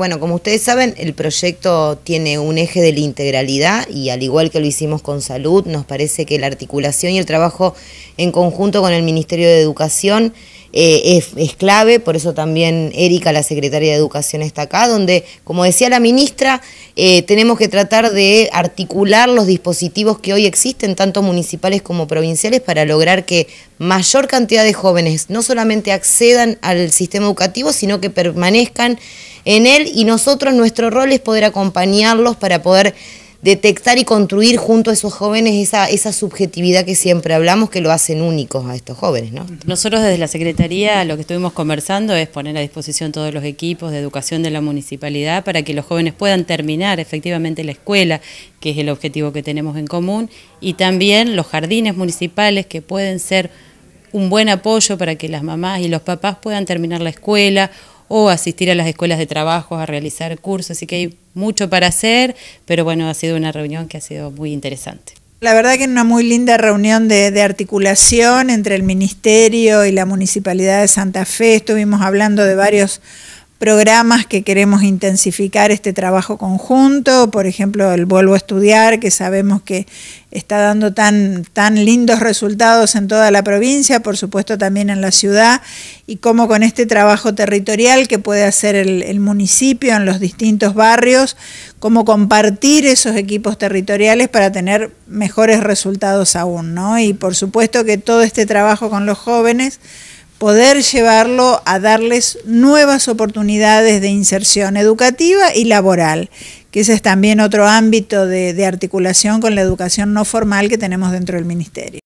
bueno, como ustedes saben, el proyecto tiene un eje de la integralidad y al igual que lo hicimos con salud, nos parece que la articulación y el trabajo en conjunto con el Ministerio de Educación eh, es, clave, por eso también Erika, la secretaria de Educación, está acá, donde, como decía la ministra, eh, tenemos que tratar de articular los dispositivos que hoy existen, tanto municipales como provinciales, para lograr que mayor cantidad de jóvenes no solamente accedan al sistema educativo, sino que permanezcan en él y nosotros, nuestro rol es poder acompañarlos para poder detectar y construir junto a esos jóvenes esa, subjetividad que siempre hablamos que lo hacen únicos a estos jóvenes. ¿no? Nosotros desde la Secretaría lo que estuvimos conversando es poner a disposición todos los equipos de educación de la municipalidad para que los jóvenes puedan terminar efectivamente la escuela, que es el objetivo que tenemos en común, y también los jardines municipales que pueden ser un buen apoyo para que las mamás y los papás puedan terminar la escuela o asistir a las escuelas de trabajo a realizar cursos. Así que hay mucho para hacer, pero bueno, ha sido una reunión que ha sido muy interesante. La verdad que en una muy linda reunión de, de, articulación entre el Ministerio y la Municipalidad de Santa Fe. Estuvimos hablando de varios programas que queremos intensificar este trabajo conjunto, por ejemplo, el Vuelvo a Estudiar, que sabemos que está dando tan, tan lindos resultados en toda la provincia, por supuesto también en la ciudad, y cómo con este trabajo territorial que puede hacer el, el municipio en los distintos barrios, cómo compartir esos equipos territoriales para tener mejores resultados aún, ¿no? Y por supuesto que todo este trabajo con los jóvenes, poder llevarlo a darles nuevas oportunidades de inserción educativa y laboral, que ese es también otro ámbito de, de articulación con la educación no formal que tenemos dentro del Ministerio.